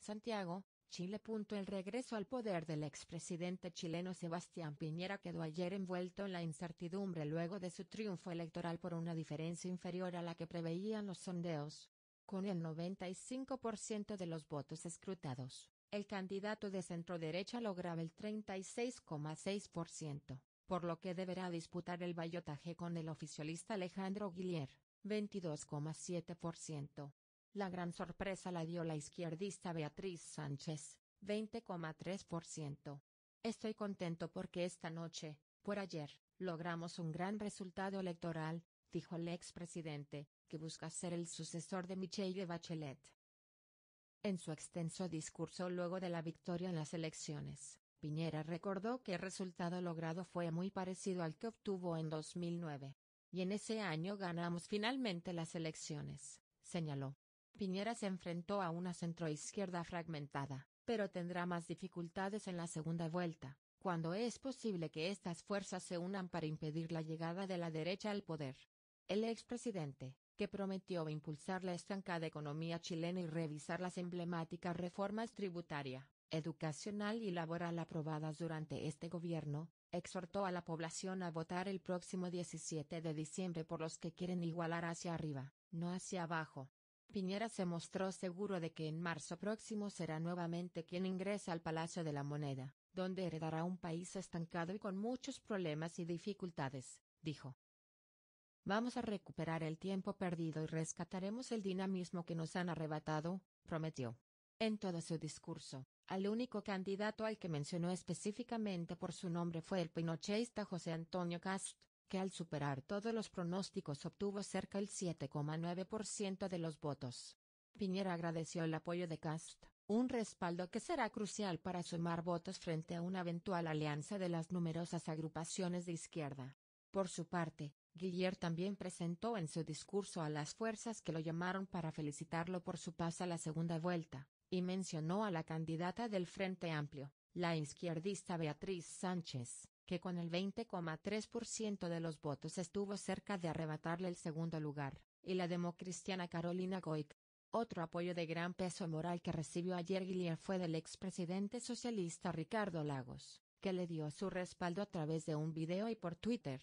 Santiago, Chile. El regreso al poder del expresidente chileno Sebastián Piñera quedó ayer envuelto en la incertidumbre luego de su triunfo electoral por una diferencia inferior a la que preveían los sondeos. Con el 95% de los votos escrutados, el candidato de centroderecha lograba el 36,6%, por lo que deberá disputar el ballotaje con el oficialista Alejandro Guillier, 22,7%. La gran sorpresa la dio la izquierdista Beatriz Sánchez, 20,3%. Estoy contento porque esta noche, por ayer, logramos un gran resultado electoral, dijo el expresidente, que busca ser el sucesor de Michelle Bachelet. En su extenso discurso luego de la victoria en las elecciones, Piñera recordó que el resultado logrado fue muy parecido al que obtuvo en 2009. Y en ese año ganamos finalmente las elecciones, señaló. Piñera se enfrentó a una centroizquierda fragmentada, pero tendrá más dificultades en la segunda vuelta, cuando es posible que estas fuerzas se unan para impedir la llegada de la derecha al poder. El expresidente, que prometió impulsar la estancada economía chilena y revisar las emblemáticas reformas tributaria, educacional y laboral aprobadas durante este gobierno, exhortó a la población a votar el próximo 17 de diciembre por los que quieren igualar hacia arriba, no hacia abajo. Piñera se mostró seguro de que en marzo próximo será nuevamente quien ingresa al Palacio de la Moneda, donde heredará un país estancado y con muchos problemas y dificultades, dijo. Vamos a recuperar el tiempo perdido y rescataremos el dinamismo que nos han arrebatado, prometió. En todo su discurso, al único candidato al que mencionó específicamente por su nombre fue el pinocheísta José Antonio Cast, que al superar todos los pronósticos obtuvo cerca el 7,9% de los votos. Piñera agradeció el apoyo de Cast, un respaldo que será crucial para sumar votos frente a una eventual alianza de las numerosas agrupaciones de izquierda. Por su parte, Guillier también presentó en su discurso a las fuerzas que lo llamaron para felicitarlo por su paso a la segunda vuelta, y mencionó a la candidata del Frente Amplio, la izquierdista Beatriz Sánchez que con el 20,3% de los votos estuvo cerca de arrebatarle el segundo lugar, y la democristiana Carolina Goic. Otro apoyo de gran peso moral que recibió ayer Guillier fue del expresidente socialista Ricardo Lagos, que le dio su respaldo a través de un video y por Twitter.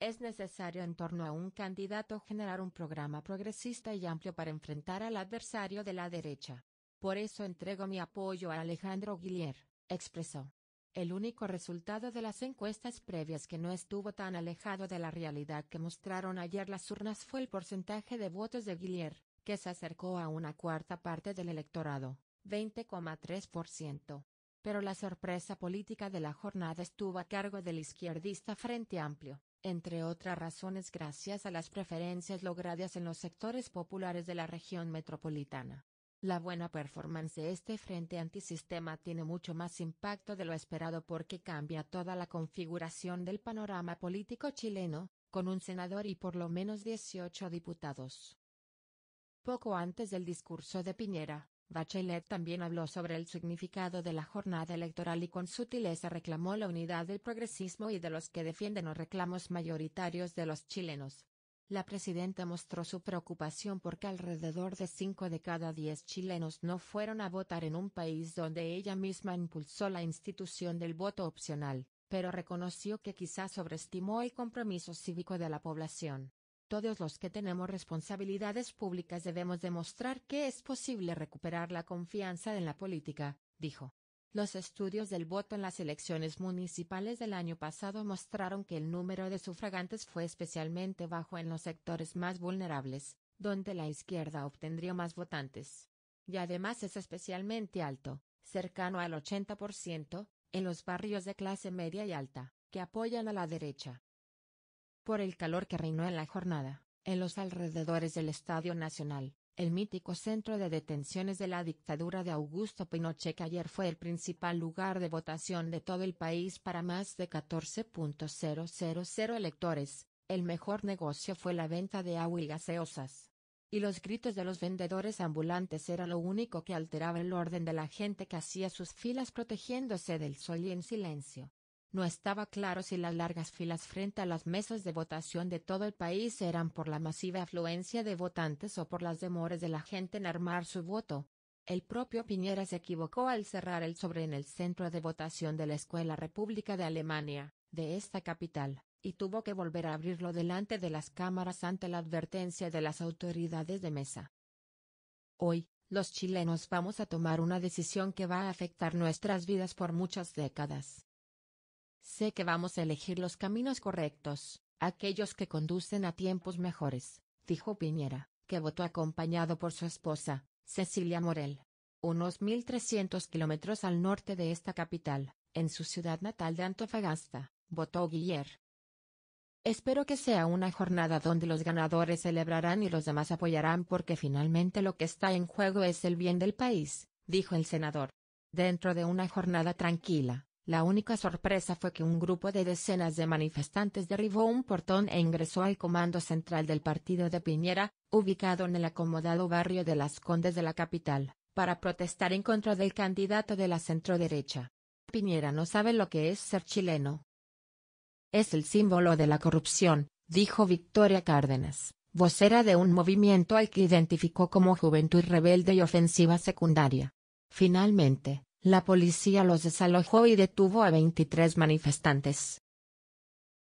Es necesario en torno a un candidato generar un programa progresista y amplio para enfrentar al adversario de la derecha. Por eso entrego mi apoyo a Alejandro Guillier, expresó el único resultado de las encuestas previas que no estuvo tan alejado de la realidad que mostraron ayer las urnas fue el porcentaje de votos de Guillier, que se acercó a una cuarta parte del electorado, 20,3%. Pero la sorpresa política de la jornada estuvo a cargo del izquierdista Frente Amplio, entre otras razones gracias a las preferencias logradas en los sectores populares de la región metropolitana la buena performance de este frente antisistema tiene mucho más impacto de lo esperado porque cambia toda la configuración del panorama político chileno, con un senador y por lo menos 18 diputados. Poco antes del discurso de Piñera, Bachelet también habló sobre el significado de la jornada electoral y con sutileza reclamó la unidad del progresismo y de los que defienden los reclamos mayoritarios de los chilenos, la presidenta mostró su preocupación porque alrededor de cinco de cada diez chilenos no fueron a votar en un país donde ella misma impulsó la institución del voto opcional, pero reconoció que quizás sobreestimó el compromiso cívico de la población. Todos los que tenemos responsabilidades públicas debemos demostrar que es posible recuperar la confianza en la política, dijo. Los estudios del voto en las elecciones municipales del año pasado mostraron que el número de sufragantes fue especialmente bajo en los sectores más vulnerables, donde la izquierda obtendría más votantes. Y además es especialmente alto, cercano al 80%, en los barrios de clase media y alta, que apoyan a la derecha. Por el calor que reinó en la jornada, en los alrededores del Estadio Nacional, el mítico centro de detenciones de la dictadura de Augusto Pinochet ayer fue el principal lugar de votación de todo el país para más de 14.000 electores, el mejor negocio fue la venta de agua y gaseosas. Y los gritos de los vendedores ambulantes era lo único que alteraba el orden de la gente que hacía sus filas protegiéndose del sol y en silencio. No estaba claro si las largas filas frente a las mesas de votación de todo el país eran por la masiva afluencia de votantes o por las demores de la gente en armar su voto. El propio Piñera se equivocó al cerrar el sobre en el centro de votación de la Escuela República de Alemania, de esta capital, y tuvo que volver a abrirlo delante de las cámaras ante la advertencia de las autoridades de mesa. Hoy, los chilenos vamos a tomar una decisión que va a afectar nuestras vidas por muchas décadas. Sé que vamos a elegir los caminos correctos, aquellos que conducen a tiempos mejores, dijo Piñera, que votó acompañado por su esposa, Cecilia Morel. Unos 1.300 kilómetros al norte de esta capital, en su ciudad natal de Antofagasta, votó Guiller. Espero que sea una jornada donde los ganadores celebrarán y los demás apoyarán porque finalmente lo que está en juego es el bien del país, dijo el senador. Dentro de una jornada tranquila, la única sorpresa fue que un grupo de decenas de manifestantes derribó un portón e ingresó al comando central del partido de Piñera, ubicado en el acomodado barrio de Las Condes de la capital, para protestar en contra del candidato de la centroderecha. Piñera no sabe lo que es ser chileno. Es el símbolo de la corrupción, dijo Victoria Cárdenas, vocera de un movimiento al que identificó como Juventud Rebelde y Ofensiva Secundaria. Finalmente, la policía los desalojó y detuvo a 23 manifestantes.